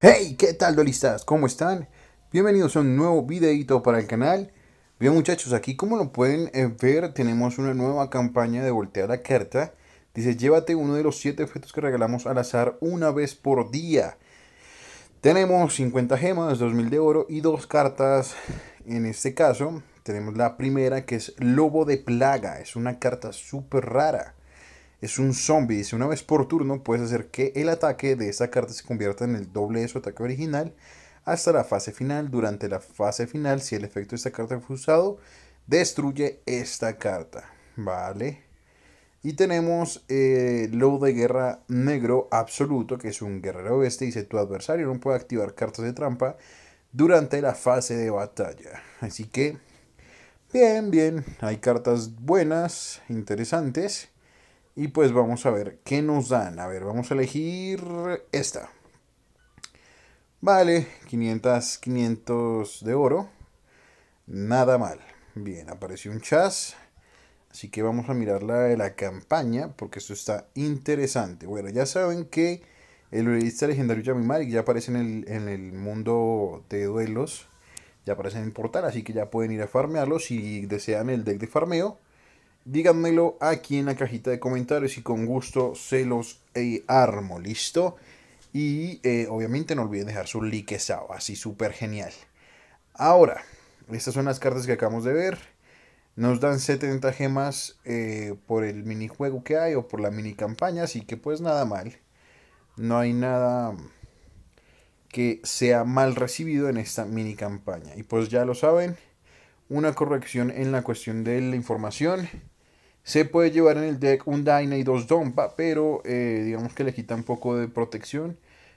Hey, ¿qué tal dolistas? ¿Cómo están? Bienvenidos a un nuevo videito para el canal. Bien muchachos, aquí como lo pueden eh, ver tenemos una nueva campaña de voltear la carta. Dice, llévate uno de los 7 efectos que regalamos al azar una vez por día. Tenemos 50 gemas, 2000 de oro y dos cartas. En este caso tenemos la primera que es Lobo de Plaga. Es una carta súper rara es un zombie. Dice, una vez por turno puedes hacer que el ataque de esta carta se convierta en el doble de su ataque original hasta la fase final. Durante la fase final, si el efecto de esta carta fue usado, destruye esta carta. Vale. Y tenemos eh, Low de Guerra Negro Absoluto, que es un guerrero oeste. Dice, tu adversario no puede activar cartas de trampa durante la fase de batalla. Así que, bien, bien. Hay cartas buenas, interesantes. Y pues vamos a ver qué nos dan. A ver, vamos a elegir esta. Vale, 500, 500 de oro. Nada mal. Bien, apareció un chas. Así que vamos a mirar la de la campaña porque esto está interesante. Bueno, ya saben que el duelista legendario Yami ya aparece en el, en el mundo de duelos. Ya aparece en el portal, así que ya pueden ir a farmearlo si desean el deck de farmeo díganmelo aquí en la cajita de comentarios y con gusto se los eh, armo, ¿listo? Y eh, obviamente no olviden dejar su liquezao, así súper genial. Ahora, estas son las cartas que acabamos de ver. Nos dan 70 gemas eh, por el minijuego que hay o por la mini campaña, así que pues nada mal. No hay nada que sea mal recibido en esta mini campaña. Y pues ya lo saben, una corrección en la cuestión de la información se puede llevar en el deck un Dyna y dos Dompa, pero eh, digamos que le quita un poco de protección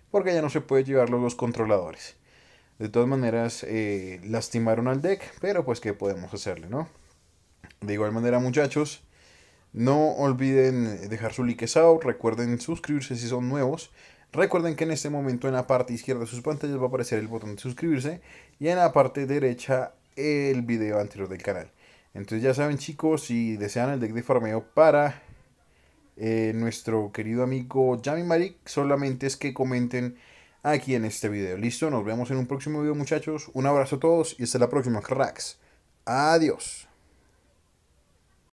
porque ya no se puede llevar los controladores. De todas maneras, eh, lastimaron al deck, pero pues qué podemos hacerle, ¿no? De igual manera, muchachos, no olviden dejar su like out, recuerden suscribirse si son nuevos. Recuerden que en este momento en la parte izquierda de sus pantallas va a aparecer el botón de suscribirse y en la parte derecha el video anterior del canal. Entonces ya saben chicos, si desean el deck de farmeo para eh, nuestro querido amigo Jamie Marik, solamente es que comenten aquí en este video. Listo, nos vemos en un próximo video muchachos. Un abrazo a todos y hasta la próxima cracks. Adiós.